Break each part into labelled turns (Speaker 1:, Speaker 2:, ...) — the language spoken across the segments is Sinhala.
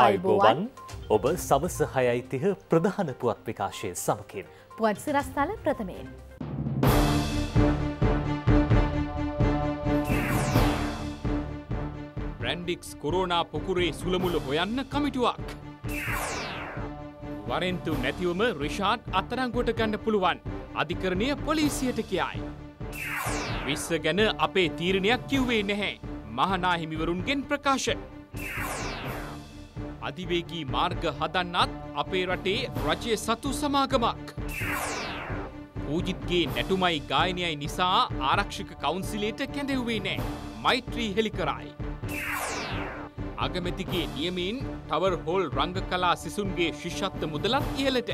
Speaker 1: ආයුබෝවන් ඔබ සවස හයයිතිහ ප්‍රධාන පුවත් විකාශය සමකින්.
Speaker 2: පුවත් සිරස්ථල ප්‍රථමයෙන්.
Speaker 3: බ්‍රන්ඩික්ස් කොරෝනා පොකුරේ සුළමුල හොයන්න කමිටුවක්. වරෙන්තු නැතිවම රිෂාට් අත්තරංගොට ගන්න පුළුවන් අධිකරණය පොලිසියට කියයි. විස්ස ගැන අපේ තීරණයක් කිව්වේ නැහැ මහනාහිමිවරුන්ගෙන් ප්‍රකාශ. අධිවේගී මාර්ග හදන්නත් අපේ රටේ රජය සතු සමාගමක්. පූජිත්ගේ නැටුමයි ගායනයයි නිසා ආරක්ෂක කවුන්සිලේට කැඳෙව්වේ නෑ මෛත්‍රී හෙළි කරයි. අගමැතිගේ නියමින් ටවර් හෝල් රංග කලා සිසුන්ගේ ශිෂ්ෂත්ත මුදලත් කියලට.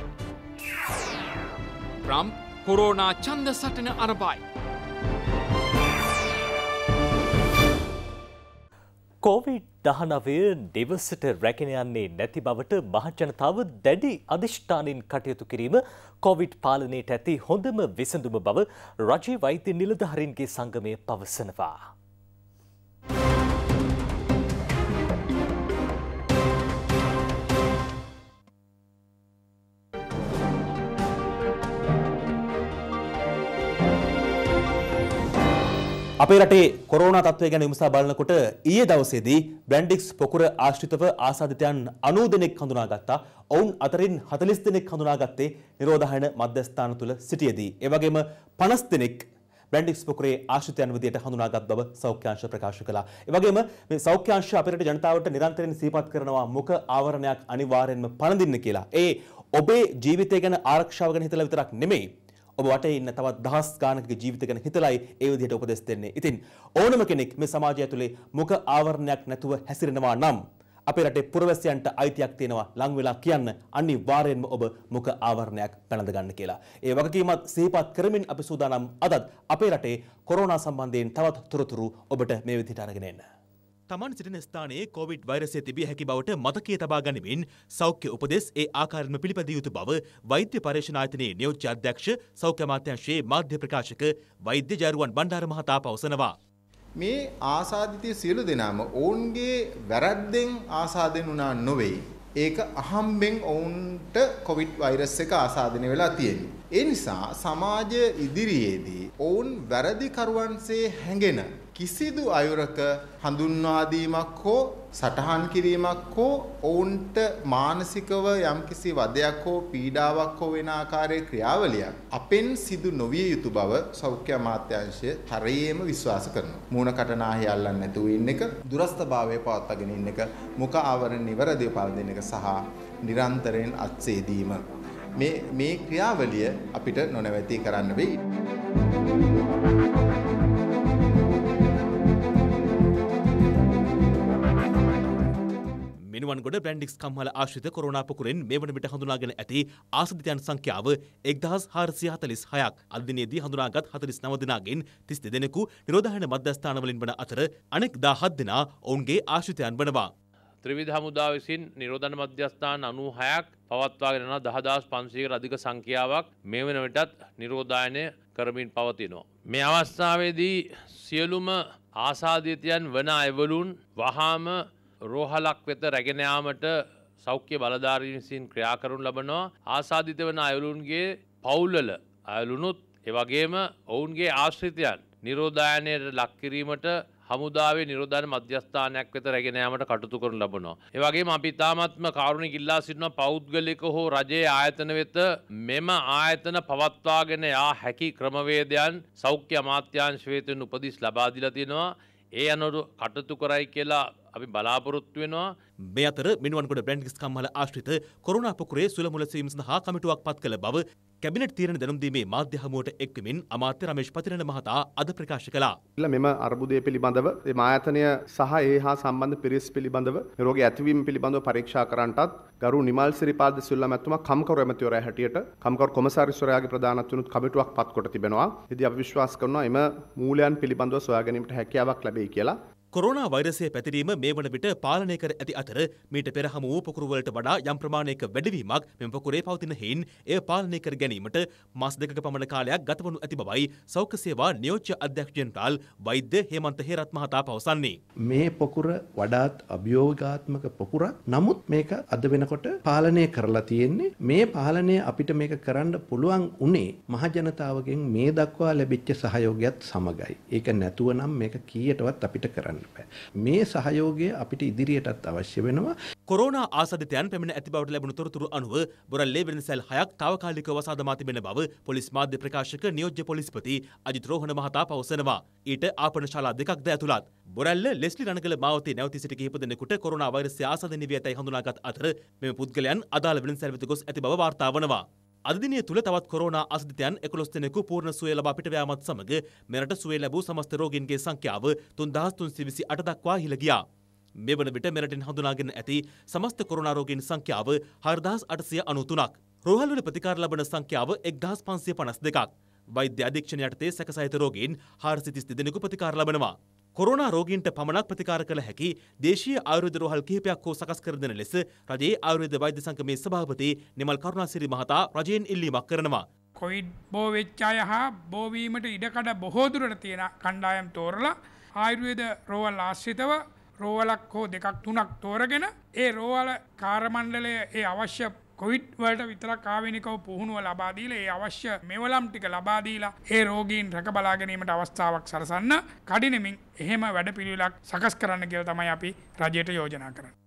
Speaker 3: ට්‍රම්ප් කොරෝනා චන්ද සටන අරබයි.
Speaker 1: කෝවිඩ් දහනවය දෙවසට රැගෙන යන්නේ නැති බවට මහජනතාව දැඩි අධිෂ්ඨානින් කටයුතු කිරීම කොවිඩ් පාලනයට ඇති හොඳම විසඳුම බව රජයේ වෛද්‍ය නිලධහරින්ගේ සංගමය පවසනවා.
Speaker 4: අපේ රටේ කොරෝනා තත්ත්වය ගැන විමසා බලනකොට ඊයේ දවසේදී බ්‍රැන්ඩික්ස් පොකුර ආශ්‍රිතව ආසාදිතයන් 90 දෙනෙක් හඳුනාගත්තා. ඔවුන් අතරින් 40 දෙනෙක් හඳුනාගත්තේ නිරෝධායන මධ්‍යස්ථාන තුල සිටියේදී. ඒ වගේම 50 දෙනෙක් බ්‍රැන්ඩික්ස් පොකුරේ ආශ්‍රිතයන් විදියට හඳුනාගත් බව සෞඛ්‍යාංශ ප්‍රකාශ කළා. ඒ වගේම මේ සෞඛ්‍යාංශ අපේ රටේ ජනතාවට නිරන්තරයෙන් සිහිපත් කරනවා මුඛ ආවරණයක් අනිවාර්යෙන්ම පනදින්න කියලා. ඒ ඔබේ ජීවිතය ගැන ආරක්ෂාව ගැන හිතලා විතරක් නෙමෙයි ඔබ වටේ ඉන්න තවත් දහස් ගානක ජීවිත ගැන හිතලයි ඒ විදිහට උපදෙස් දෙන්නේ. ඉතින් ඕනම කෙනෙක් මේ සමාජය ඇතුලේ මුඛ ආවරණයක් නැතුව හැසිරෙනවා නම් අපේ රටේ පුරවැසියන්ට අයිතියක් තියෙනවා ලං වෙලා කියන්න අනිවාර්යයෙන්ම ඔබ මුඛ ආවරණයක් පැනඳ ගන්න කියලා. ඒ වගකීමත් සිහිපත් කරමින් අපි සූදානම් අදත් අපේ රටේ කොරෝනා සම්බන්ධයෙන් තවත් තොරතුරු ඔබට මේ විදිහට අරගෙන එන්න. තමන් සිටින ස්ථානයේ කොවිඩ් වෛරසය තිබිය හැකි බවට මතකයේ තබා ගනිමින් සෞඛ්‍ය උපදෙස් ඒ ආකාරයෙන්ම පිළිපදිය යුතු බව වෛද්‍ය පර්යේෂණ ආයතනයේ නියෝජ්‍ය අධ්‍යක්ෂ සෞඛ්‍ය අමාත්‍යාංශයේ මාධ්‍ය ප්‍රකාශක වෛද්‍ය ජයරුවන් බණ්ඩාර මහතා පවසනවා. මේ ආසාදිතය සියලු දෙනාම ඔවුන්ගේ වැරද්දෙන් ආසාදෙන් වුණා නොවේ. ඒක අහම්බෙන් ඔවුන්ට කොවිඩ් වෛරස් එක ආසාදනය වෙලා තියෙනවා. ඒ නිසා සමාජ ඉදිරියේදී ඔවුන් වැරදිකරුවන්සේ හැඟෙන කිසිදු අයුරක හඳුන්වා දීමක් හෝ සටහන් කිරීමක් හෝ ඔවුන්ට මානසිකව යම්කිසි වදයක් හෝ පීඩාවක් හෝ වෙන ආකාරයේ ක්‍රියාවලියක් අපෙන් සිදු නොවිය යුතු බව සෞඛ්‍ය අමාත්‍යාංශය තරයේම විශ්වාස කරනවා. මූණ කටනාහි අල්ලන්නේ නැතුව ඉන්න එක, දුරස්ථභාවය පවත්වාගෙන ඉන්න එක, මුඛ ආවරණ නිවැරදිව පවත්වා එක සහ නිරන්තරයෙන් අත්සේදීම මේ මේ ක්‍රියාවලිය අපිට නොනවතී කරන්න වෙයි. මිනුවන්ගොඩ බ්‍රැන්ඩික්ස් කම්හල ආශ්‍රිත කොරෝනා පොකුරෙන් මේ වන විට හඳුනාගෙන ඇති ආසදිතයන් සංඛ්‍යාව එක්දහස් හාරසිය හතලිස් හයක් අධදිනයේදී හඳුනාගත් හතලිස් නව දෙනාගෙන් තිස් දෙදෙනෙකු නිරෝධහන මධ්‍යස්ථානවලින් වන අතර අනෙක් දාහත් දෙනා ඔවුන්ගේ ආශ්‍රිතයන් වනවා.
Speaker 3: ත්‍රවිධ හමුදා විසින් නිරෝධන මධ්‍යස්ථාන අනූ හයක් පවත්වාගෙනන දහදස් පන්සීකට අධික සංඛ්‍යාවක් මේ වෙන විටත් නිරෝධායනය කරමින් පවතිනවා. මේ අවස්ථාවේදී සියලුම ආසාධීතයන් වන එවලුන් වහාම රෝහලක් වෙත රැගෙන යාමට සෞඛ්‍ය බලධාරීන් විසින් ක්‍රියා කරනු ලබනවා ආසාදිත වන අයලුන්ගේ පවුල්වල අයලුනුත් එවගේම ඔවුන්ගේ ආශ්‍රිතයන් නිරෝධායනයට ලක් කිරීමට හමුදාවේ නිරෝධන මධ්‍යස්ථානයක් වෙත රැගෙන යාමට කටයුතු කරනු ලබනවා. ඒ වගේම අපි ඉතාමත්ම කාරුණික ඉල්ලා සිටිනවා පෞද්ගලික හෝ රජයේ ආයතන වෙත මෙම ආයතන පවත්වාගෙන යා හැකි ක්‍රමවේදයන් සෞඛ්‍ය අමාත්‍යාංශ වෙතින් උපදෙස් ලබා දීලා තියෙනවා. ඒ අනුව කටයුතු කරයි කියලා අපි බලාපොරොත්තු වෙනවා
Speaker 4: මේ අතර මිනුවන්ගොඩ බ්‍රැන්ඩ්ස් කම්හල ආශ්‍රිත කොරුණා පොකුරේ සුලමුල සීම් සඳහා කමිටුවක් පත් කළ බව කැබිනට් තීරණ දැනුම් දීමේ මාධ්‍ය හමුවට එක්වමින් අමාත්‍ය රමේෂ් පතිරණ මහතා අද ප්‍රකාශ කළා. මෙම අර්බුදය පිළිබඳව මේ ආයතනය සහ ඒ හා සම්බන්ධ පිරිස් පිළිබඳව රෝගී ඇතිවීම පිළිබඳව පරීක්ෂා කරන්නටත් ගරු නිමල් සිරිපාද සිල්ලා මැතිතුමා කම්කරු ඇමතිවරයා හැටියට කම්කරු කොමසාරිස්වරයාගේ ප්‍රධානත්වනුත් කමිටුවක් පත් කොට තිබෙනවා. ඉතින් අපි විශ්වාස කරනවා එම මූලයන් පිළිබඳව සොයා ගැනීමට හැකියාවක් ලැබෙයි කියලා. කොරෝනා වෛරසය පැතිරීම මේ වන විට පාලනය කර ඇති අතර මීට පෙර හමු වූ පොකුරුවලට වඩා යම් ප්‍රමාණයක වැඩිවීමක් මෙම පොකුරේ පවතින හේයින් එය පාලනය කර ගැනීමට මාස දෙකක පමණ කාලයක් ගතවනු ඇති බවයි සෞඛ්‍ය සේවා නියෝජ්‍ය අධ්‍යක්ෂ ජෙනරාල් වෛද්‍ය හේමන්ත හේරත් මහතා පවසන්නේ. මේ පොකුර වඩාත් අභියෝගාත්මක පොකුරක්. නමුත් මේක අද වෙනකොට පාලනය කරලා තියෙන්නේ. මේ පාලනය අපිට මේක කරන්න පුළුවන් උනේ මහජනතාවගෙන් මේ දක්වා ලැබිච්ච සහයෝගයත් සමගයි. ඒක නැතුව නම් මේක කීයටවත් අපිට කරන්න කරන්න බෑ. මේ සහයෝගය අපිට ඉදිරියටත් අවශ්‍ය වෙනවා. කොරෝනා ආසාදිතයන් පැමිණ ඇති බවට ලැබුණු තොරතුරු අනුව බොරල්ලේ වෙනසැල් හයක් తాවකාලිකව සාදමා තිබෙන බව පොලිස් මාධ්‍ය ප්‍රකාශක නියෝජ්‍ය පොලිස්පති අජිත් රෝහණ මහතා පවසනවා. ඊට ආපන ශාලා දෙකක්ද ඇතුළත් බොරල්ල ලෙස්ලි රණකල මාවතේ නැවති සිට කිහිප දෙනෙකුට කොරෝනා වෛරසය ආසාදිත නිවි ඇතැයි හඳුනාගත් අතර මෙම පුද්ගලයන් අදාළ වෙනසැල් වෙත ගොස් ඇති බව වාර්තා වනවා. අදදිනය තුළ තවත් කොරෝනා අස්ධිතයන් එකොස් දෙනෙකු පූර්ණ සුවය ලබා පිටවයාමත් සමඟ මෙරට සුවේ ලැබූ සමස්ත රෝගීන්ගේ සංඛ්‍යාව තුන්දහස් තුන්සිය විසි අට දක්වා හිල ගියා. මේ වන විට මෙරටින් හඳුනාගෙන ඇති සමස්ත කොරෝනා රෝගීන් සංඛ්‍යාව හරදහස් අටසිය අනුතුනක්. රෝහල්වල ප්‍රතිකාර ලබන සංඛ්‍යාව එක්දහස් පන්සිය පනස් දෙකක්. වෛද්‍ය අධීක්ෂණ යටතේ සැකසහිත රෝගීන් හාරසිතිස් දෙදෙනෙකු ප්‍රතිකාර ලබනවා. කොරෝනා රෝගීන්ට පමණක් ප්‍රතිකාර කළ හැකි දේශීය ආයුර්වේද රෝහල් කිහිපයක් හෝ සකස් කර දෙන ලෙස රජයේ ආයුර්වේද වෛද්‍ය සංගමේ සභාපති නිමල් කරුණාසිරි මහතා රජයෙන් ඉල්ලීමක් කරනවා.
Speaker 3: කොවිඩ් බෝ වෙච්ච අය හා බෝවීමට ඉඩකඩ බොහෝ දුරට තියෙන කණ්ඩායම් තෝරලා ආයුර්වේද රෝහල් ආශ්‍රිතව රෝවලක් හෝ දෙකක් තුනක් තෝරගෙන ඒ රෝහල කාර්මණ්ඩලය ඒ අවශ්‍ය කොවිඩ් වලට විතරක් ආවේනිකව පුහුණුව ලබා දීලා ඒ අවශ්‍ය මෙවලම් ටික ලබා දීලා ඒ රෝගීන් රැක බලා ගැනීමට අවස්ථාවක් සලසන්න කඩිනමින් එහෙම වැඩපිළිවෙලක් සකස් කරන්න කියලා තමයි අපි රජයට යෝජනා කරන්නේ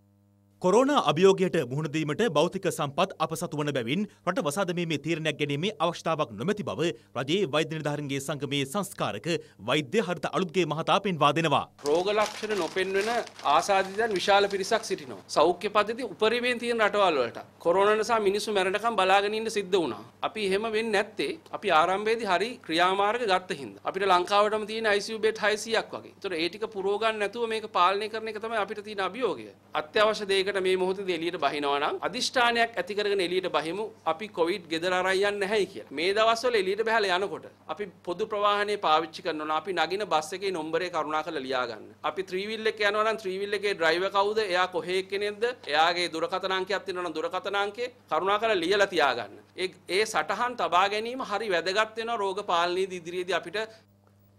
Speaker 4: කොරෝනා අභියෝගයට මුහුණදීමට භෞතික සම්පත් අප සතු වන බැවින් රට වසාදමීමේ තීරණයක් ගැනීමේ අවශ්‍යතාවක් නොමැති බව රජයේ වෛද්‍ය නිලධාරීන්ගේ සංගමේ සංස්කාරක වෛද්‍ය හරිත අලුත්ගේ මහතා පෙන්වා දෙනවා.
Speaker 3: රෝග ලක්ෂණ නොපෙන්වෙන ආසාදිතයන් විශාල පිරිසක් සිටිනවා. සෞඛ්‍ය පද්ධති උපරිමයෙන් තියෙන රටවල් වලට කොරෝනා නිසා මිනිස්සු මැරෙනකම් බලාගෙන ඉන්න සිද්ධ වුණා. අපි එහෙම වෙන්නේ නැත්තේ අපි ආරම්භයේදී හරි ක්‍රියාමාර්ග ගත්ත හින්දා. අපිට ලංකාවටම තියෙන ICU බෙඩ් 600ක් වගේ. ඒතර ඒ ටික පුරව ගන්න නැතුව මේක පාලනය කරන එක තමයි අපිට තියෙන අභියෝගය. අත්‍යවශ්‍ය දෙයකට දෙයකට මේ මොහොතේදී එළියට බහිනවා නම් අදිෂ්ඨානයක් ඇති කරගෙන එළියට බහිමු අපි කොවිඩ් ගෙදර අරන් යන්නේ නැහැයි කියලා. මේ දවස්වල එළියට බහලා යනකොට අපි පොදු ප්‍රවාහනේ පාවිච්චි කරනවා අපි නගින බස් එකේ නම්බරේ කරුණාකරලා ලියා ගන්න. අපි ත්‍රිවිල් එක යනවා නම් ත්‍රිවිල් එකේ ඩ්‍රයිවර් කවුද? එයා කොහේ කෙනෙක්ද? එයාගේ දුරකථන අංකයක් තියෙනවා නම් දුරකථන අංකේ කරුණාකරලා ලියලා තියා ගන්න. ඒ ඒ සටහන් තබා ගැනීම හරි වැදගත් වෙනවා රෝග පාලනයේදී ඉදිරියේදී අපිට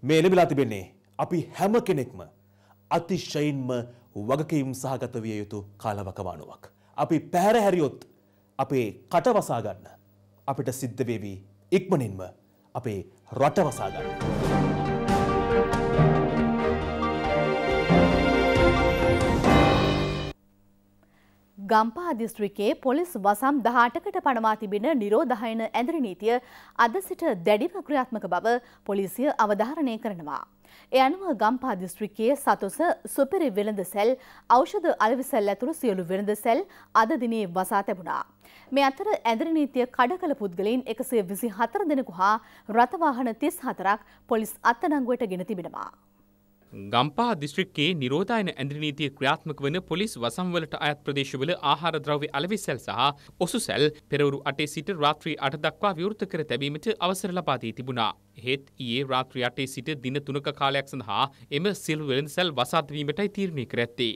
Speaker 4: මේ ලැබිලා තිබෙන්නේ අපි හැම කෙනෙක්ම අතිශයින්ම වගකීම් සහගත විය යුතු කාලවකවානුවක්. අපි පැහැරහැරියොත් අපේ කටවසාගන්න අපිට සිද්ධවේවී ඉක්මනින්ම අපේ රටවසාගන්න.
Speaker 2: ගම්පා දිස්ත්‍රිකේ පොලිස් වසම් දහටකට පනවා තිබෙන නිරෝධහයන ඇඳරි නීතිය අද සිට දැඩිව ක්‍රියාත්මක බව පොලිසිය අවධාරණය කරනවා. එ අනුව ගම්පා දිස්ත්‍රික්කයේ සතොස සුපිරි වෙළඳ සැල් ඖෂධ අලවිසැල් ඇතුළු සියලු වෙළඳ සැල් අද දිනේ වසා තැබුණා. මේ අතර ඇඳරි නීතිය කඩ කළ පුද්ගලයින් එකසේ විසි හතර දෙනෙකු හා රථවාහන තිස් හතරක් පොලිස් අත්තනංගුවට ගෙන තිබෙනවා.
Speaker 3: ගම්පා දිස්ත්‍රික්කයේ නිරෝධායන ඇඳරි නීතිය ක්‍රියාත්මක වන පොලිස් වසම්වලට අයත් ප්‍රදේශවල ආහාර ද්‍රව්‍ය අලෙවිසැල් සහ ඔසුසැල් පෙරවරු අටේ සිට රාත්‍රී අට දක්වා විවෘත කර තැබීමට අවසර ලබා දී තිබුණා. එහෙත් ඊයේ රාත්‍රී අටේ සිට දින තුනක කාලයක් සඳහා එම සිල් වෙළඳසැල් වසාතවීමටයි තීරණය කර ඇත්තේ.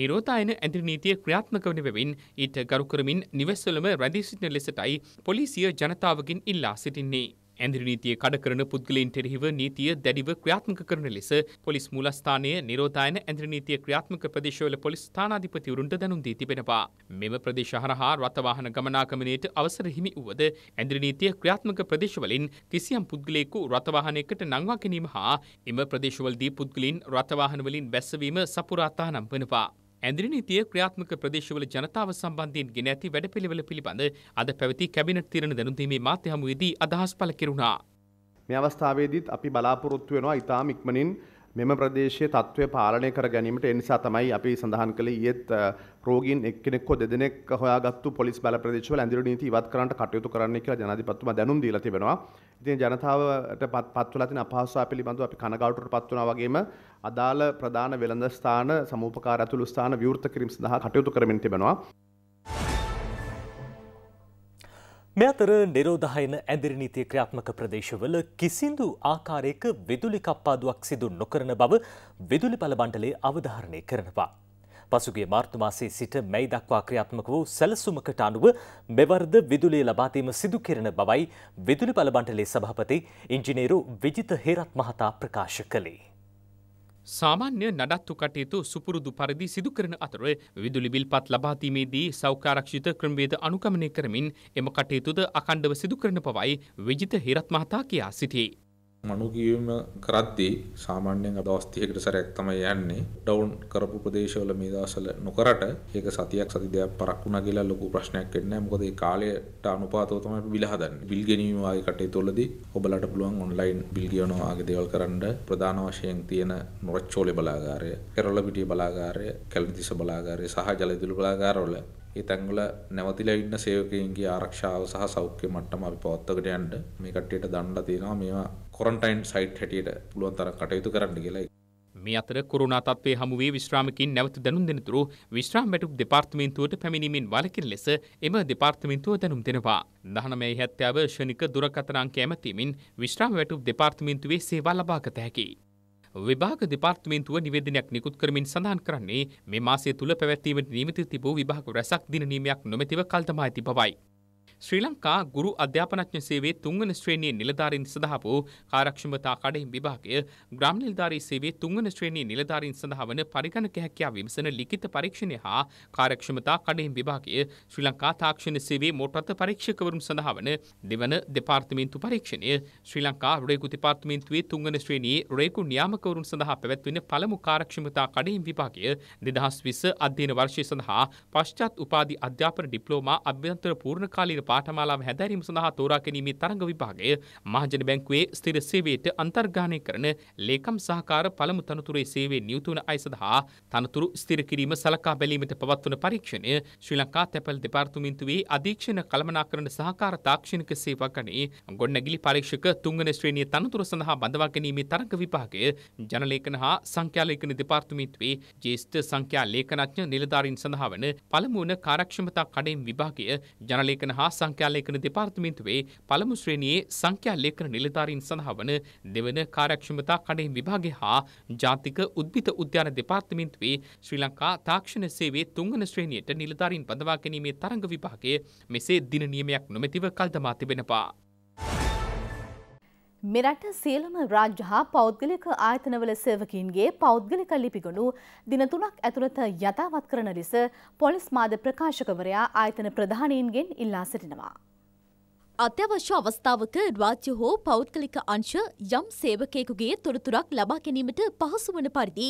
Speaker 3: නිරෝධායන ඇඳරි නීතිය ක්‍රියාත්මක වන බැවින් ඊට ගරු කරමින් නිවෙස්වලම රැඳී සිටින ලෙසටයි පොලිසිය ජනතාවගෙන් ඉල්ලා සිටින්නේ. ඇඳිරි නීතිය කඩ කරන පුද්ගලයින් කෙරෙහිව නීතිය දැඩිව ක්‍රියාත්මක කරන ලෙස පොලිස් මූලස්ථානය නිරෝධායන ඇඳිරි නීතිය ක්‍රියාත්මක ප්‍රදේශවල පොලිස් ස්ථානාධිපතිවරුන්ට දැනුම් දී තිබෙනවා. මෙම ප්‍රදේශ හරහා රථවාහන ගමනාගමනයට අවසර හිමි වුවද ඇඳිරි නීතිය ක්‍රියාත්මක ප්‍රදේශවලින් කිසියම් පුද්ගලයෙකු රථවාහනයකට නංවා ගැනීම හා එම ප්‍රදේශවලදී පුද්ගලින් රථවාහනවලින් බැස්සවීම සපුරා තහනම් වෙනවා. ඇඳිරි නීතිය ක්‍රියාත්මක ප්‍රදේශවල ජනතාව සම්බන්ධයෙන් ගෙන ඇති වැඩපිළිවෙල පිළිබඳ අද පැවති කැබිනට් තීරණ දැනුම්දීමේ මාධ්‍ය හමුවේදී අදහස් පළ කෙරුණා.
Speaker 4: මේ අවස්ථාවේදීත් අපි බලාපොරොත්තු වෙනවා ඊටාම ඉක්මනින් මෙම ප්‍රදේශයේ තත්ත්වය පාලනය කර ගැනීමට එනිසා තමයි අපි සඳහන් කළේ ඊයේත් රෝගීන් එක්කෙනෙක්ව දෙදෙනෙක් හොයාගත්තු පොලිස් බල ප්‍රදේශවල ඇඳිරු නීති ඉවත් කරන්නට කටයුතු කරන්න කියලා ජනාධිපතිතුමා දැනුම් දීලා තිබෙනවා. ඉතින් ජනතාවට පත්වලා තියෙන අපහසුතාව පිළිබඳව අපි කනගාටුවට පත් වුණා වගේම අදාළ ප්‍රධාන වෙළඳ ස්ථාන, සමූපකාර ඇතුළු ස්ථාන විවෘත කිරීම සඳහා කටයුතු කරමින් තිබෙනවා.
Speaker 1: මෙ අතර නිරෝධහයන ඇදිරි නීතිය ක්‍රියාත්මක ප්‍රදේශවල කිසිදු ආකාරයක විදුලි කප්පාදුවක් සිදු නොකරන බව විදුලි පල බණ්ඩලේ අවධාරණය කරනවා. පසුගේ මාර්තුමාසේ සිට මැයි දක්වා ක්‍රියාත්මක වූ සැලසුමකට අනුව මෙවර්ද විදුලිය ලබාතීම සිදු කෙරෙන බවයි විදුලි පල බණ්ඩලේ සභාපති ඉංජිනේරු විජිත හේරත් මහතා ප්‍රකාශ කළේ.
Speaker 3: සාමාන්‍ය නඩත්තු කටයුතු සුපුරුදු පරිදි සිදු කරන අතර විදුලි බිල්පත් ලබාදීමේදී සෞඛ්‍යාරක්ෂිත ක්‍රමවේද අනුගමනය කරමින් එම කටයුතුද අකණ්ඩව සිදු කරන පවයි විජිත හිරත් මහතා කියා සිටියේ. මනුගියම කරද්දී සාමාන්‍යයෙන් අදවස්තියකට සැරයක් තමයි යන්නේ ඩවුන් කරපු ප්‍රදේශවල මේ දවසල නොකරට ඒක සතියක් සති දෙයක් පරක් වුණා කියලා ලොකු ප්‍රශ්නයක් වෙන්නේ මොකද ඒ කාලයට අනුපාතව තමයි අපි බිල හදන්නේ බිල් ගෙනීම වාගේ කටයුතුවලදී ඔබලට පුළුවන් ඔන්ලයින් බිල් ගෙවනවා වාගේ දේවල් කරන්න ප්‍රධාන වශයෙන් තියෙන නොරච්චෝලේ බලාගාරය කෙරළ පිටිය බලාගාරය කැලණිතිස්ස බලාගාරය සහ ජලවිදුලි බලාගාරවල ඒ තැන්වල නැවතිලා ඉන්න සේවකයන්ගේ ආරක්ෂාව සහ සෞඛ්‍ය මට්ටම අපි පවත්වාගෙන යන්න මේ කට්ටියට දන්නලා තියෙනවා මේවා කොරන්ටයින් සයිට් හැටියට පුළුවන් තරම් කටයුතු කරන්න කියලා. මේ අතර කොරෝනා තත්ත්වයේ හමු වී විශ්‍රාමිකින් නැවත දැනුම් දෙනතුරු විශ්‍රාම වැටුප් දෙපාර්තමේන්තුවට පැමිණීමෙන් වළකින ලෙස එම දෙපාර්තමේන්තුව දැනුම් දෙනවා. 1970 ශනික දුරකථන අංක ඇමතීමෙන් විශ්‍රාම වැටුප් දෙපාර්තමේන්තුවේ සේවා ලබාගත හැකියි. විභාග දෙපාර්තමේන්තුව නිවේදනයක් නිකුත් කරමින් සඳහන් කරන්නේ මේ මාසය තුළ පැවැත්වීමට නීමිත තිබූ විභාග රැසක් දින නීමයක් නොමැතිව කල්තමා ඇති බවයි. ශ්‍රී ලංකා ගුරු අධ්‍යාපනඥ සේවේ තුන්වන ශ්‍රේණියේ නිලධාරීන් සඳහාපු කාර්යක්ෂමතා කඩේ විභාගය ග්‍රාම නිලධාරී සේවේ තුන්වන ශ්‍රේණියේ නිලධාරීන් සඳහා වන පරිගණක හැකියාව විමසන ලිඛිත පරීක්ෂණය හා කාර්යක්ෂමතා කඩේ විභාගය ශ්‍රී ලංකා තාක්ෂණ සේවේ මෝටරත පරීක්ෂකවරුන් සඳහා වන දෙවන දෙපාර්තමේන්තු පරීක්ෂණය ශ්‍රී ලංකා රේගු දෙපාර්තමේන්තුවේ තුන්වන ශ්‍රේණියේ රේගු නියාමකවරුන් සඳහා පැවැත්වෙන පළමු කාර්යක්ෂමතා කඩේ විභාගය 2020 අධ්‍යයන වර්ෂය සඳහා පශ්චාත් උපාධි අධ්‍යාපන ඩිප්ලෝමා අභ්‍යන්තර පූර්ණකාලීන පාඨමාලාව හැදෑරීම සඳහා තෝරා ගැනීමේ තරඟ විභාගය මහජන බැංකුවේ ස්ථිර සේවයට අන්තර්ගානය කරන ලේකම් සහකාර පළමු තනතුරේ සේවයේ නියුතු වන අය සඳහා තනතුරු ස්ථිර කිරීම සලකා බැලීමට පවත්වන පරීක්ෂණය ශ්‍රී ලංකා තැපැල් දෙපාර්තමේන්තුවේ අධීක්ෂණ කළමනාකරණ සහකාර තාක්ෂණික සේවා ගණේ ගොඩනැගිලි පරීක්ෂක තුන්වන ශ්‍රේණිය තනතුර සඳහා බඳවා ගැනීමේ තරඟ විභාගය ජනලේඛන හා සංඛ්‍යාලේඛන දෙපාර්තමේන්තුවේ ජ්‍යෙෂ්ඨ සංඛ්‍යා ලේඛනඥ නිලධාරීන් සඳහා වන පළමු වන කාර්යක්ෂමතා කඩේම් විභාගය ජනලේඛන හා සංඛ්‍යා ලේඛන දෙපාර්තමේන්තුවේ පළමු ශ්‍රේණියේ සංඛ්‍යා ලේඛන නිලධාරීන් සඳහා වන දෙවන කාර්යක්ෂමතා කඩේ විභාගය හා ජාතික උද්භිත උද්‍යාන දෙපාර්තමේන්තුවේ ශ්‍රී ලංකා තාක්ෂණ සේවයේ තුන්වන ශ්‍රේණියට නිලධාරීන් බඳවා ගැනීමේ තරඟ විභාගය මෙසේ දින නියමයක් නොමැතිව කල්දමා තිබෙනවා.
Speaker 2: මෙරට සියලම රාජ්‍ය හා පෞද්ගලික ආයතනවල සේවකීන්ගේ පෞද්ගලික ලිපිගොනු දින තුනක් ඇතුළත යථාවත් කරන ලෙස පොලිස් මාධ්‍ය ප්‍රකාශකවරයා ආයතන ප්‍රධානීන්ගෙන් ඉල්ලා සිටිනවා. අත්‍යවශ්‍ය අවස්ථාවක රාජ්‍ය හෝ පෞද්ගලික අංශ යම් සේවකයෙකුගේ තොරතුරක් ලබා ගැනීමට පහසු වන පරිදි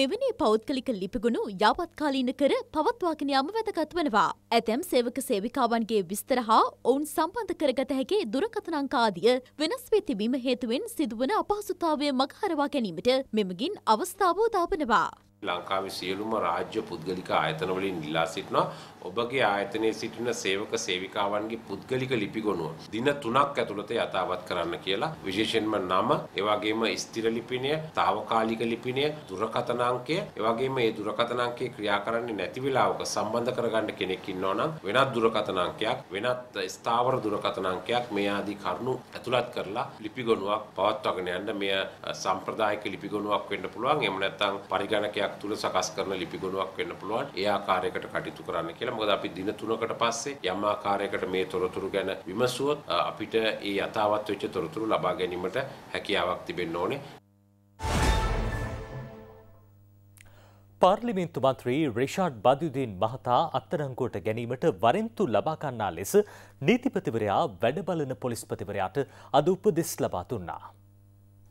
Speaker 2: මෙවැනි පෞද්ගලික ලිපිගුණු යාවත්කාලීන කර පවත්වාගෙන යාම වැදගත් වනවා. ඇතැම් සේවක සේවිකාවන්ගේ විස්තර හා ඔවුන් සම්බන්ධ කරගත හැකි දුරකථන අංක ආදිය වෙනස් වී තිබීම හේතුවෙන් සිදුවන අපහසුතාවය මගහරවා ගැනීමට මෙමගින් අවස්ථාව උදාපනවා.
Speaker 3: ලංකාවේ සියලුම රාජ්‍ය පුද්ගලික ආයතන වලින් ඉල්ලා සිටිනවා ඔබගේ ආයතනයේ සිටින සේවක සේවිකාවන්ගේ පුද්ගලික ලිපි ගොනුව දින 3ක් ඇතුළත යථාවත් කරන්න කියලා විශේෂයෙන්ම නම, එවැගේම ස්ථිර ලිපිණය, తాවකාලික ලිපිණය, දුරකථන අංකය, එවැගේම මේ දුරකථන අංකය ක්‍රියා කරන්නේ නැති වෙලාවක සම්බන්ධ කරගන්න කෙනෙක් ඉන්නවා නම් වෙනත් දුරකථන අංකයක්, වෙනත් ස්ථාවර දුරකථන අංකයක් මේ ආදී කරුණු ඇතුළත් කරලා ලිපි ගොනුවක් පවත්වාගෙන යන්න මෙය සම්ප්‍රදායික ලිපි ගොනුවක් වෙන්න පුළුවන්. එහෙම නැත්නම් පරිගණකයක් තුල සකස් කරන ලිපි ගොනුවක් වෙන්න පුළුවන්. ඒ ආකාරයකට කටයුතු කරන්න කියලා මොකද අපි දින තුනකට පස්සේ යම් ආකාරයකට මේ තොරතුරු ගැන විමසුවොත් අපිට ඒ යථාවත් වෙච්ච තොරතුරු ලබා ගැනීමට හැකියාවක් තිබෙන්න ඕනේ.
Speaker 1: පාර්ලිමේන්තු මන්ත්‍රී රිෂාඩ් බදුදීන් මහතා අත්තරංගුවට ගැනීමට වරෙන්තු ලබා ගන්නා ලෙස නීතිපතිවරයා වැඩ බලන පොලිස්පතිවරයාට අද උපදෙස් ලබා දුන්නා.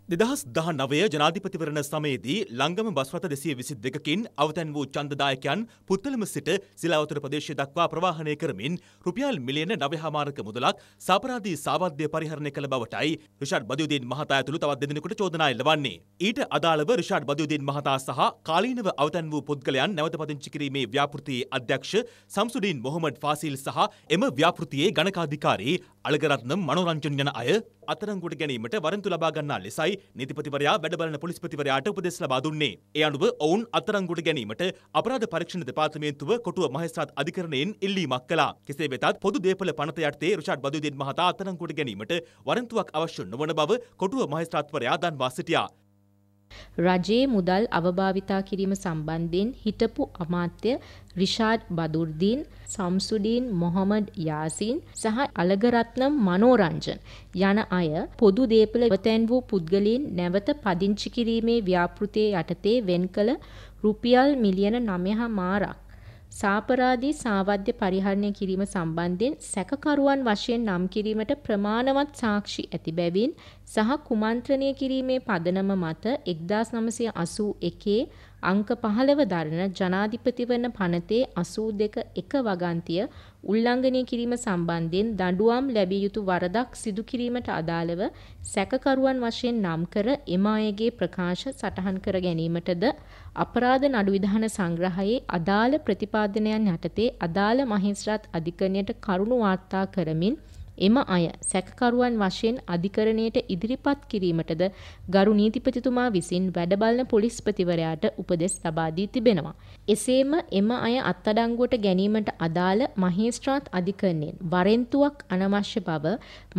Speaker 1: දෙදහස් දහ නවය ජනාධිපතිවරණ සමයේදී ලංගම බස්රත දෙසිය
Speaker 4: විසි දෙකින් අවතැන් වූ චන්දදායකයන් පුත්තලම සිට සිලාවතර ප්‍රදේශය දක්වා ප්‍රවාහනය කරමින් රුපියල් මිලියන නවහාමාරක මුදලක් සාපරාධී සාවද්‍ය පරිහරණය කළ බවටයි රිෂාඩ් බදයුදීන් මහතා ඇතුළු තවත් දෙදෙනෙකුට චෝදනා එල්ලවන්නේ. ඊට අදාළව රිෂාඩ් බදයුදීන් මහතා සහ කාලීනව අවතැන් වූ පුද්ගලයන් නැවත පදිංචි කිරීමේ ව්‍යාපෘතියේ අධ්‍යක්ෂ සම්සුඩීන් මොහොමඩ් ෆාසිල් සහ එම ව්‍යාපෘතියේ ගණකාධිකාරී අලගරත්නම් මනෝරංචන් යන අය අතරංගුට ගැනීමට වරන්තු ලබා ගන්නා ලෙසයි නීතිපතිවරයා වැඩබලන පොලිස්පතිවරයාට උපදෙස් ලබා දුන්නේ. ඒ අනුව ඔවුන් අතරංගුට ගැනීමට අපරාධ පරීක්ෂණ දෙපාර්තමේන්තුව කොටුව මහේස්ත්‍රාත් අධිකරණයෙන් ඉල්ලීමක් කළා. කෙසේ වෙතත් පොදු දේපළ පනත යටතේ රුෂාඩ් බදුදීන් මහතා අතරංගුට ගැනීමට වරන්තුවක් අවශ්‍ය නොවන බව කොටුව මහේස්ත්‍රාත්වරයා දන්වා සිටියා.
Speaker 5: රජයේ මුදල් අවභාවිතා කිරීම සම්බන්ධයෙන් හිටපු අමාත්‍ය රිෂාඩ් බදුර්දීන් සම්සුඩීන් මොහොමඩ් යාසින් සහ අලගරත්නම් මනෝරංජන් යන අය පොදු දේපළ ඉවතැන් වූ පුද්ගලීන් නැවත පදිංචි කිරීමේ ව්‍යාපෘතිය යටතේ වෙන් කළ රුපියල් මිලියන 9 මාරක් සාපරාදී සාවද්‍ය පරිහරණය කිරීම සම්බන්ධයෙන් සැකකරුවන් වශයෙන් නම් කිරීමට ප්‍රමාණවත් සාක්ෂි ඇති බැවින් සහ කුමන්ත්‍රණය කිරීමේ පදනම මත 1981 අංක 15 දරන ජනාධිපතිවරණ පනතේ 82 එක වගන්තිය උල්ලංඝනය කිරීම සම්බන්ධයෙන් දඬුවම් ලැබිය යුතු වරදක් සිදු කිරීමට අදාළව සැකකරුවන් වශයෙන් නම් කර එම අයගේ ප්‍රකාශ සටහන් කර ගැනීමටද අපරාධ නඩු විධාන සංග්‍රහයේ අදාළ ප්‍රතිපාදනයන් යටතේ අදාළ මහේස්ත්‍රාත් අධිකරණයට කරුණු වාර්තා කරමින් එම අය සැකකරුවන් වශයෙන් අධිකරණයට ඉදිරිපත් කිරීමටද ගරු නීතිපතිතුමා විසින් වැඩබලන පොලිස්පතිවරයාට උපදෙස් ලබා දී තිබෙනවා. එසේම එම අය අත්අඩංගුවට ගැනීමට අදාළ මහේස්ත්‍රාත් අධිකරණයෙන් වරෙන්තුවක් අනවශ්‍ය බව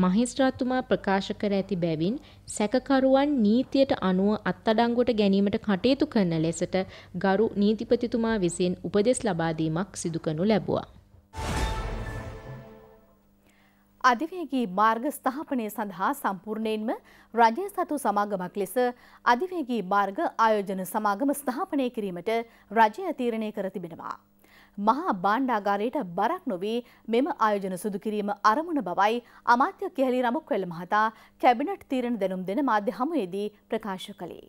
Speaker 5: මහේස්ත්‍රාත්තුමා ප්‍රකාශ කර ඇති බැවින් සැකකරුවන් නීතියට අනුව අත්අඩංගුවට ගැනීමට කටයුතු කරන ලෙසට ගරු නීතිපතිතුමා විසින් උපදෙස් ලබා දීමක් සිදු කරනු ලැබුවා.
Speaker 2: අධිවේගී මාර්ග ස්ථාපනය සඳහා සම්පූර්ණයෙන්ම රජය සතු සමාගමක් ලෙස අධිවේගී මාර්ග ආයෝජන සමාගම ස්ථාපනය කිරීමට රජය තීරණය කර තිබෙනවා. මහා බාණ්ඩාගාරයට බරක් නොවී මෙම ආයෝජන සුදු කිරීම අරමුණ බවයි අමාත්‍ය කෙහලි රමුක්වැල්ල මහතා කැබිනට් තීරණ දැනුම් දෙන මාධ්‍ය හමුවේදී ප්‍රකාශ කළේ.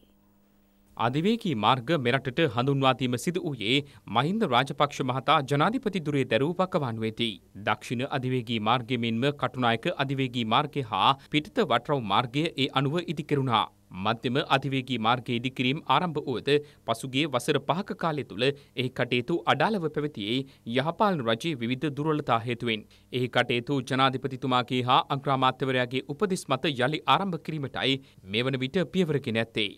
Speaker 3: අධිවේගී මාර්ග මෙරටට හඳුන්වාදීම සිදු වූයේ මහින්ද රාජපක්ෂ මහතා ජනාධිපතිදුරේ දැරූ පකවන්වේදී. දක්ෂිණ අධිවේගී මාර්ගය මෙන්ම කටුනායක අධිවේගී මාර්ගය හා පිටත වටරව් මාර්ගය ඒ අනුව ඉදිකරුණා. මධ්‍යම අධිවේගී මාර්ගයේ ඉදිකිරීම් ආරම්භ වූද පසුගිය වසර පහක කාලය තුළ එහි කටයුතු අඩාලව පැවතියේ යහපාලන රජයේ විවිධ දුර්වලතා හේතුවෙන්. එහි කටයුතු ජනාධිපතිතුමාගේ හා අග්‍රාමාත්‍යවරයාගේ උපදෙස් මත යළි ආරම්භ කිරීමටයි මේ වන විට පියවරගෙන ඇත්තේ.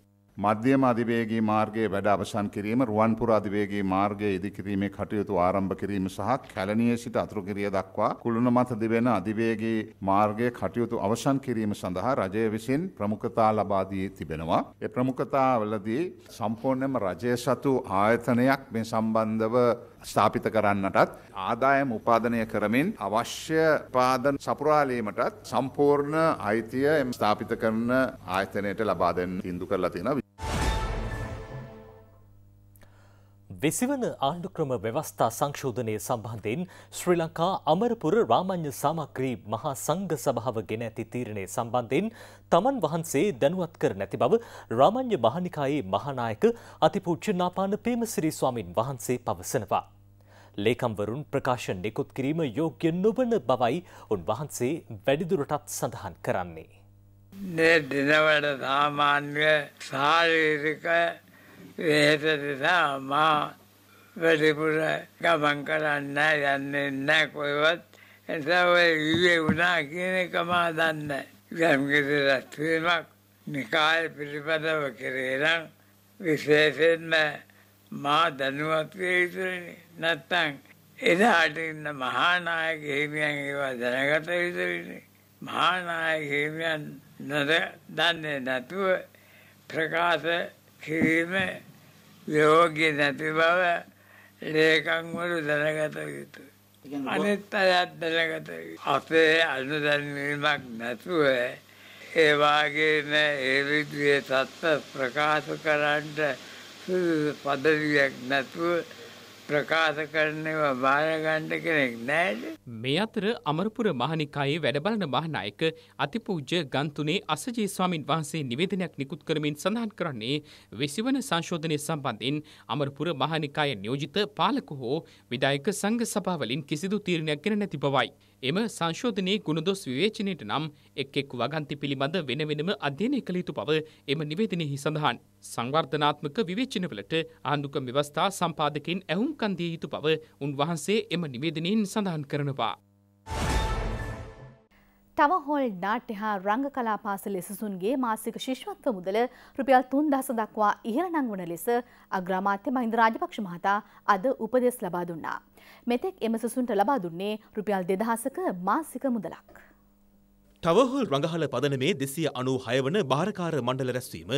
Speaker 1: මධ්‍යම අධිවේගී මාර්ගයේ වැඩ අවසන් කිරීම රුවන්පුර අධිවේගී මාර්ගයේ ඉදිකිරීමේ කටයුතු ආරම්භ කිරීම සහ කැලණියේ සිට අතුරුකිරිය දක්වා කුළුණ මත දිවෙන අධිවේගී මාර්ගයේ කටයුතු අවසන් කිරීම සඳහා රජය විසින් ප්‍රමුඛතා ලබා දී තිබෙනවා. ඒ ප්‍රමුඛතාවලදී සම්පූර්ණයෙන්ම රජය සතු ආයතනයක් මේ සම්බන්ධව ස්ථාපිත කරන්නටත් ආදායම් උපාදනය කරමින් අවශ්‍ය පාදන සපුරාලීමටත් සම්පූර්ණ අයිතිය එම් ස්ථාපිත කරන ආයතනයට ලබාදෙන් ඉන්දු කරලා තියෙන. විසිවන ආණ්ඩුක්‍රම ව්‍යවස්ථා සංශෝධනය සම්බන්ධයෙන් ශ්‍රී ලංකා අමරපුර රාමඤ්ඤ සාමග්‍රී මහා සංඝ සභාව ගෙන ඇති තීරණය සම්බන්ධයෙන් තමන් වහන්සේ දැනුවත් කර නැති බව රාමඤ්ඤ මහනිකායේ මහානායක අතිපූජ්‍ය නාපාන පේමසිරි ස්වාමින් වහන්සේ පවසනවා. ලේකම්වරුන් ප්‍රකාශ නිකුත් කිරීම යෝග්‍ය නොවන බවයි උන්වහන්සේ වැඩිදුරටත් සඳහන් කරන්නේ.
Speaker 6: මේ දිනවල සාමාන්‍ය ශාරීරික වේද නිසා මා වැඩිපුර ගමන් කරන්න යන්නේ නැහැ කොහෙවත් එතකොට ඊයේ වුණා කියන එක මා දන්නේ දැන් කිසිලක් වීමක් නිකාය පිළිපදව කරේ නම් විශේෂයෙන්ම මා දැනුවත් වෙ යුතුනේ නැත්තං එදාට ඉන්න මහානායක හිමියන් ඒවා දැනගත යුතුයිනේ. මහානායක හිමියන් නද දන්නේ නැතුව ප්‍රකාශ කිරීම යෝග්‍ය නැති බව ලේකම්වරු දැනගත යුතුයි. අනිත් අයත් දැනගත යුතුයි. අපේ අනුදැන්වීමක් නැතුව ඒ වාගේම ඒ විදිහේ තත්ත්ව ප්‍රකාශ කරන්න පදවියක් නැතුව ප්‍රකාශ කරනවා බාරගණ්ඩ කෙනෙක් නෑද.
Speaker 3: මේ අතර අමරපුර මහනිකායේ වැඩබලන මහනායක අතිපූජ්‍ය ගන්තුනේ අසජී ස්වාමින් වහන්සේ නිවේදනයක් නිකුත් කරමින් සඳහන් කරන්නේ විසිවන සංශෝධනය සම්බන්ධින් අමරපුර මහනිකාය නියෝජිත පාලක හෝ විදායක සංඝ සභාවලින් කිසිදු තීරණයක් ගෙන නැති බවයි. එම සංශෝධනයේ ගුණදොස් විවේචනයට නම් එක් එක් වගන්ති පිළිබඳ වෙන වෙනම අධ්‍යයනය කළ යුතු බව එම නිවේදනයෙහි සඳහන්. සංවර්ධනාත්මක විවේචනවලට ආණ්ඩුක්‍රම ව්‍යවස්ථා සම්පාදකෙන් ඇහුම් දහම්කන් දිය යුතු බව උන්වහන්සේ එම නිවේදනයෙන් සඳහන් කරනවා.
Speaker 2: තව හොල් නාට්‍ය හා රංග කලා පාසල එසසුන්ගේ මාසික ශිෂ්වත්ව මුදල රුපියල් තුන් දහස දක්වා ඉහළ නංවන ලෙස අග්‍රාමාත්‍ය මහින්ද රාජපක්ෂ මහතා අද උපදෙස් ලබා දුන්නා. මෙතෙක් එම සසුන්ට ලබා දුන්නේ රුපියල් දෙදහසක මාසික මුදලක්.
Speaker 4: තවහොල් රඟහල පදනමේ දෙසිය අනු හයවන භාරකාර මණ්ඩල රැස්වීම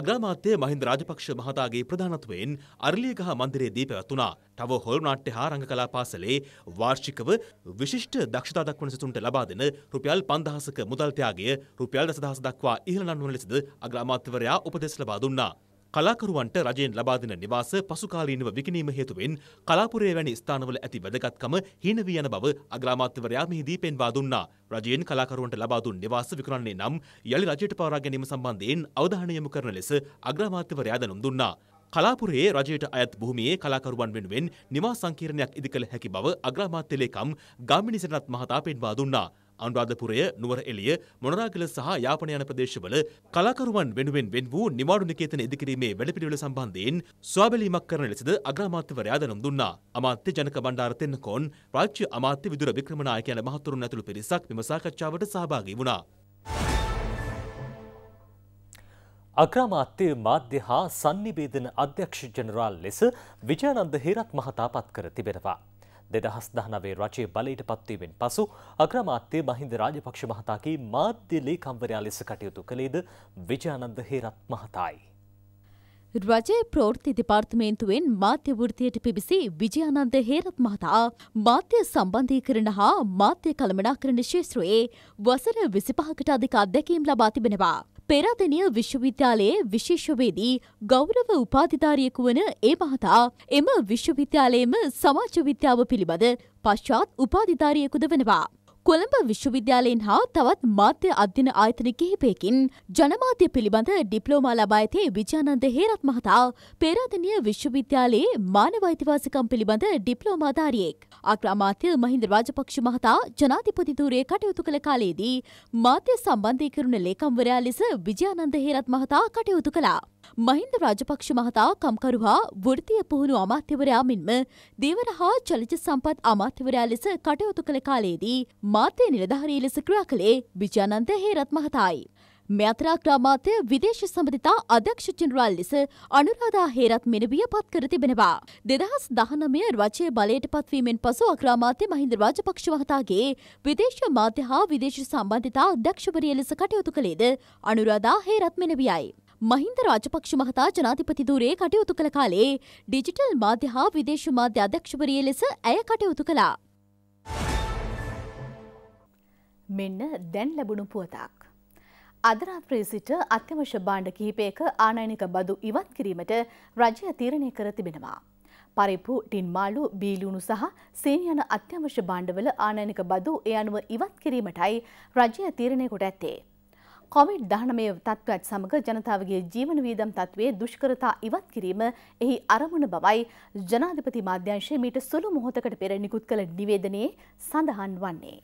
Speaker 4: අග්‍රාමාත්‍ය මහින්ද රාජපක්ෂ මහතාගේ ප්‍රධානත්වයෙන් අරලියගහ මන්දිරයේදී පැවැතුණා. තවහොල් නාට්‍ය හා රංගකලා පාසලේ වාර්ෂිකව විශිෂ්ට දක්ෂතා දක්වන සිසුන්ට ලබා දෙන රුපියල් 5000ක මුදල් ත්‍යාගය රුපියල් 10000 දක්වා ඉහළ නන්වන ලෙසද අග්‍රාමාත්‍යවරයා උපදෙස් ලබා දුන්නා. කලාකරුවන්ට රජයෙන් ලබාදෙන නිවාස පසුකාලීනව විකිණීම හේතුවෙන් කලාපුරේ වැනි ස්ථානවල ඇති වැදගත්කම හීන වී යන බව අග්‍රාමාත්‍යවරයා මෙහිදී පෙන්වා දුන්නා. රජයෙන් කලාකරුවන්ට ලබා දුන් නිවාස විකුණන්නේ නම් යළි රජයට පවරා ගැනීම සම්බන්ධයෙන් අවධානය යොමු කරන ලෙස අග්‍රාමාත්‍යවරයා දැනුම් දුන්නා. කලාපුරයේ රජයට අයත් භූමියේ කලාකරුවන් වෙනුවෙන් නිවාස සංකීර්ණයක් ඉදිකළ හැකි බව අග්‍රාමාත්‍ය ලේකම් ගාමිණී සරණත් මහතා පෙන්වා දුන්නා. අනුරාධපුරය නුවර එළිය මොනරාගල සහ යාපන යන ප්‍රදේශවල කලාකරුවන් වෙනුවෙන් වෙන් වූ නිවාඩු නිකේතන ඉදිකිරීමේ වැඩපිළිවෙල සම්බන්ධයෙන් ස්වාබැලීමක් කරන ලෙසද අග්‍රාමාත්‍යවරයා දැනුම් දුන්නා. අමාත්‍ය ජනක බණ්ඩාර තෙන්නකෝන් රාජ්‍ය අමාත්‍ය විදුර
Speaker 1: වික්‍රමනායක යන මහතුරුන් ඇතුළු පිරිසක් මෙම සාකච්ඡාවට සහභාගී වුණා. අග්‍රාමාත්‍ය මාධ්‍ය හා සන්නිවේදන අධ්‍යක්ෂ ජනරාල් ලෙස විජයනන්ද හේරත් මහතා පත් කර තිබෙනවා. දෙදහස් දහනවේ රජය බලයට පත්වීමෙන් පසු අග්‍රමාත්‍ය මහින්ද රාජපක්ෂ මහතාගේ මාධ්‍ය ලේකම්වරයා ලෙස කටයුතු කළේද විජානන්ද හේරත් මහතායි.
Speaker 2: රජය ප්‍රෝෘති දෙපාර්තමේන්තුවෙන් මාධ්‍ය වෘතියට පිවිසි විජයානන්ද හේරත් මහතා මාධ්‍ය සම්බන්ධීකරණ හා මාධ්‍ය කළමනාකරණ ශේත්‍රයේ වසර විසිපහකට අධික අත්දැකීම් ලබා තිබෙනවා. පෙරදිනිය විශ්වවිද්‍යාලයේ විශේෂවේදී ගෞරව උපාධිධාරියකු වන ඒ මහතා එම විශ්වවිද්‍යාලයේම සමාජ විද්‍යාව පිළිබඳ පශ්චාත් උපාධිධාරියකුද වෙනවා. කොළඹ විශ්වවිද්‍යාලයෙන් හා තවත් මාධ්‍ය අධ්‍යන ආයතන කිහිපයකින් ජනමාධ්‍ය පිළිබඳ ඩිප්ලෝමා ලබා ඇතේ විජානන්ද හේරත් මහතා පෙරාදනිය විශ්වවිද්‍යාලයේ මානව අයිතිවාසිකම් පිළිබඳ ඩිප්ලෝමාධාරියෙක්. අග්‍රාමාත්‍ය මහින්ද රාජපක්ෂ මහතා ජනාධිපතිතුරේ කටයුතු කළ කාලයේදී මාධ්‍ය සම්බන්ධය කරුණ ලේකම්වරයා ලෙස විජානන්ද හේරත් මහතා කටයුතු කළා. මහින්ද රාජපක්ෂ මහතා කම්කරු හා වෘතිය පුහුණු අමාත්‍යවරයා මෙන්ම දෙවර හා චලිත සම්පත් අමාත්‍යවරයා ලෙස කටයුතු කළ කාලයේදී මාතය නිලධාරී ලෙස ක්‍රියා කළේ විජානන්ත හේරත් මහතායි. මෙත්‍රාක්‍රාමාතය විදේශ සම්බධතා අධ්‍යක්ෂ චෙනරාල් ලෙස අනුරාධා හේරත් මෙනවිය පත් කර තිබෙනවා. දෙදහස් දහනමය රජය බලයට පත්වීමෙන් පසු අක්‍රාමාත්‍ය මහින්ද රාජපක්ෂ වහතාගේ විදේශ මාධ්‍ය හා විදේශ සම්බන්ධතා අධ්‍යක්ෂවරිය ලෙස කටයුතු කළේද අනුරාධා හේරත් මෙනවියයි. මහින්ද රාජපක්ෂ මහතා ජනාධිපති ධූරයේ කටයුතු කළ කාලේ ඩිජිටල් මාධ්‍ය හා විදේශ මාධ්‍ය අධ්‍යක්ෂවරිය ලෙස ඇය කටයුතු කළා. මෙන්න දැන් ලැබුණු පුවතක්. අදරාත්‍රයේ සිට අත්‍යවශ්‍ය බාණ්ඩ කිහිපයක ආනයනික බදු ඉවත් කිරීමට රජය තීරණය කර තිබෙනවා. පරිප්පු ටින්මාලු බීලුණු සහ සේන යන අත්‍යවශ්‍ය බාණ්ඩවල ආනයනික බදු ඒ අනුව ඉවත් කිරීමටයි රජය තීරණය කොට ඇත්තේ. කොමිඩ් දහනමය තත්ත්වත් සමඟ ජනතාවගේ ජීවන වීදම් තත්ත්වයේ දුෂ්කරතා ඉවත් කිරීම එහි අරමුණ බවයි ජනාධිපති මාධ්‍යංශය මීට සුළු මොහොතකට පෙර නිකුත් කළ නිවේදනයේ සඳහන් වන්නේ.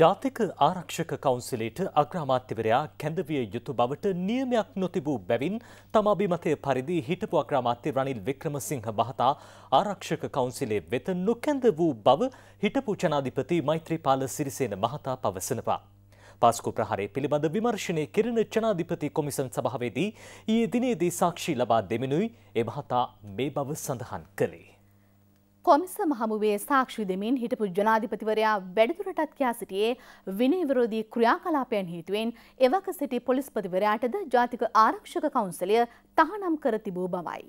Speaker 1: ජාතික ආරක්ෂක කවුන්සිලේට අග්‍රාමාත්‍යවරයා කැඳවිය යුතු බවට නියමයක් නොතිබූ බැවින් තම අභිමතය පරිදි හිටපු අග්‍රාමාත්‍ය රනිල් වික්‍රමසිංහ මහතා ආරක්ෂක කවුන්සිලේ වෙත නොකැඳ වූ බව හිටපු ජනාධිපති මෛත්‍රීපාල සිරිසේන මහතා පවසනවා. පාස්කු ප්‍රහාරය පිළිබඳ විමර්ශනය කිරණ ජනාධිපති කොමිසන් සභාවේදී ඊයේ දිනේදී සාක්ෂි ලබා දෙමිනුයි ඒ මහතා මේ බව සඳහන් කළේ.
Speaker 2: කොමිස මහමුවේ සාක්ෂි දෙමින් හිටපු ජනාධිපතිවරයා වැඩිදුරටත් කියා සිටියේ විනය විරෝධී ක්‍රියාකලාපයන් හේතුවෙන් එවක සිටි පොලිස්පතිවරයාටද ජාතික ආරක්ෂක කවුන්සලය තහනම් කර තිබූ බවයි.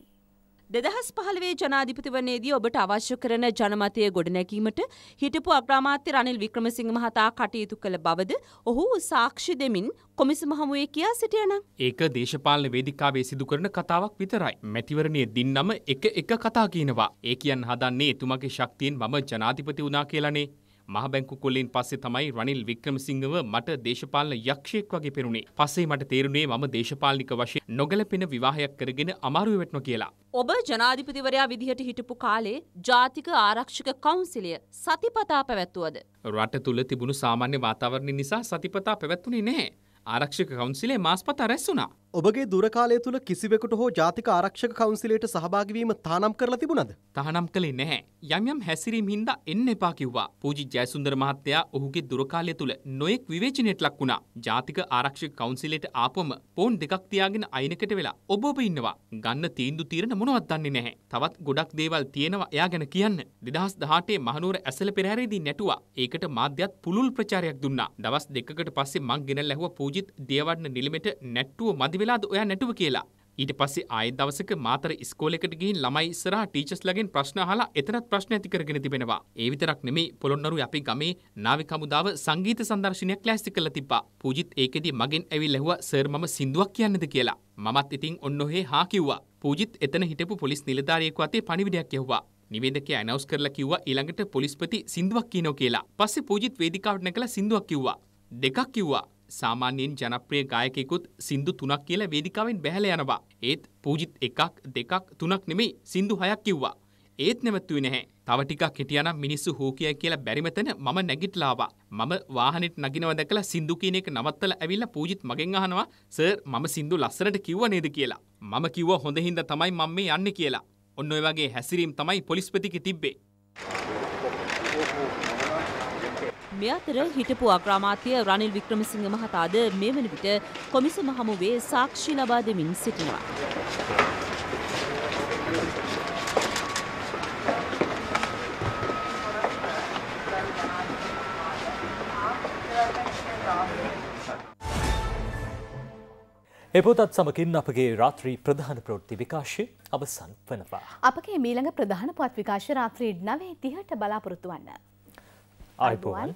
Speaker 5: දෙදහස් පහළවේ ජනාධිපතිවරණයේදී ඔබට අවශ්‍ය කරන ජනමතය ගොඩනැකීමට හිටපු අග්‍රාමාත්‍ය රනිල් වික්‍රමසිංහ මහතා කටයුතු කළ බවද ඔහු සාක්ෂි දෙමින් කොමිසම හමුවේ කියා සිටියන.
Speaker 3: ඒක දේශපාලන වේදිකාවේ සිදු කරන කතාවක් විතරයි. මැතිවරණය දින්නම එක එක කතා කියනවා. ඒ කියන්න හදන්නේ එතුමගේ ශක්තියෙන් මම ජනාධිපති වුණා කියලනේ. මහබැංකු කොල්ලෙන් පස්සේ තමයි රනිල් වික්‍රමසිංහව මට දේශපාලන යක්ෂයෙක් වගේ පෙනුනේ. පස්සේ මට තේරුණේ මම දේශපාලනික වශයෙන් නොගැලපෙන විවාහයක් කරගෙන අමාරුවේ වැටෙනවා කියලා.
Speaker 5: ඔබ ජනාධිපතිවරයා විදිහට හිටපු කාලේ ජාතික ආරක්ෂක කවුන්සිලය සතිපතා පැවැත්වුවද?
Speaker 3: රට තුල තිබුණු සාමාන්‍ය වාතාවරණය නිසා සතිපතා පැවැත්ුණේ නැහැ. ආරක්ෂක කවුන්සිලේ මාස්පතා රැස් වුණා.
Speaker 1: ඔබගේ දුරකාලය තුළ කිසිවෙකුට හෝ ජාතික ආරක්ෂක කවන්සිලේට සහභාගවීම තානම් කරලා තිබුණද.
Speaker 3: තහනම් කළේ නැහැ. යම් යම් හැසිරීම් හින්දා එන්න එපා කිව්වා. පූජි ජයසුන්දර මහත්තයා ඔහුගේ දුරකාලය තුළ නොයෙක් විවේචනයට ලක් වුණා. ජාතික ආරක්ෂක කවන්සිලේට ආපම ෆෝන් දෙකක් තියාගෙන අයිනකට වෙලා ඔබ ඔබ ඉන්නවා. ගන්න තීන්දුව తీරන මොනවත් දන්නේ නැහැ. තවත් ගොඩක් දේවල් තියෙනවා එයා ගැන කියන්න. 2018 මහනුවර ඇසල පෙරහැරේදී නැටුවා. ඒකට මාධ්‍යත් පුළුල් ප්‍රචාරයක් දුන්නා. දවස් දෙකකට පස්සේ මං ගෙනල්ලා ඇහුවා පූජිත් දියවඩන නිලමෙට නැට්ටුව මදි වෙලාද ඔයා නැටුව කියලා. ඊට පස්සේ ආයෙ දවසක මාතර ඉස්කෝලේකට ගිහින් ළමයි ඉස්සරහා ටීචර්ස්ලාගෙන් ප්‍රශ්න අහලා එතනත් ප්‍රශ්න ඇති කරගෙන තිබෙනවා. ඒ විතරක් නෙමෙයි පොළොන්නරුවේ අපේ ගමේ නාවික හමුදාව සංගීත සංදර්ශනයක් ලෑස්ති කරලා තිබ්බා. පූජිත් ඒකෙදි මගෙන් ඇවිල්ලා ඇහුවා සර් මම සින්දුවක් කියන්නද කියලා. මමත් ඉතින් ඔන්න ඔහේ හා කිව්වා. පූජිත් එතන හිටපු පොලිස් නිලධාරියෙකු අතේ පණිවිඩයක් ඇහුවා. නිවේදකය ඇනවුස් කරලා කිව්වා ඊළඟට පොලිස්පති සින්දුවක් කියනෝ කියලා. පස්සේ පූජිත් වේදිකාවට නැගලා සින්දුවක් කිව්වා. දෙකක් කිව්වා. සාමාන්‍යයෙන් ජනප්‍රිය ගායකෙකුත් සින්දු තුනක් කියලා වේදිකාවෙන් බැහැල යනවා. ඒත් පූජිත් එකක් දෙකක් තුනක් නෙමෙයි සින්දු හයක් කිව්වා. ඒත් නැවතුවේ නැහැ. තව ටිකක් හිටියානම් මිනිස්සු හූ කියයි කියලා බැරිම තැන මම නැගිටලාවා. මම වාහනෙට නගිනව දැකලා සින්දු කියන එක නවත්තලා ඇවිල්ලා පූජිත් මගෙන් අහනවා "සර් මම සින්දු ලස්සනට කිව්වා නේද" කියලා. මම කිව්වා හොඳ හින්දා තමයි මම මේ යන්නේ කියලා. ඔන්න ඔය වගේ හැසිරීම් තමයි පොලිස්පතිගේ තිබ්බේ.
Speaker 5: මේ අතර හිටපු අග්‍රාමාත්‍ය රනිල් වික්‍රමසිංහ මහතාද මේ වන විට කොමිසම හමුවේ සාක්ෂි ලබා දෙමින් සිටිනවා.
Speaker 1: එපොතත් සමකින් අපගේ රාත්‍රී ප්‍රධාන ප්‍රෘත්ති විකාශය අවසන් වනවා.
Speaker 2: අපගේ මීළඟ ප්‍රධාන පත් විකාශ රාත්‍රී නවේ තිහට බලාපොරොත්තුවන්න.
Speaker 1: ආයිබෝවන්.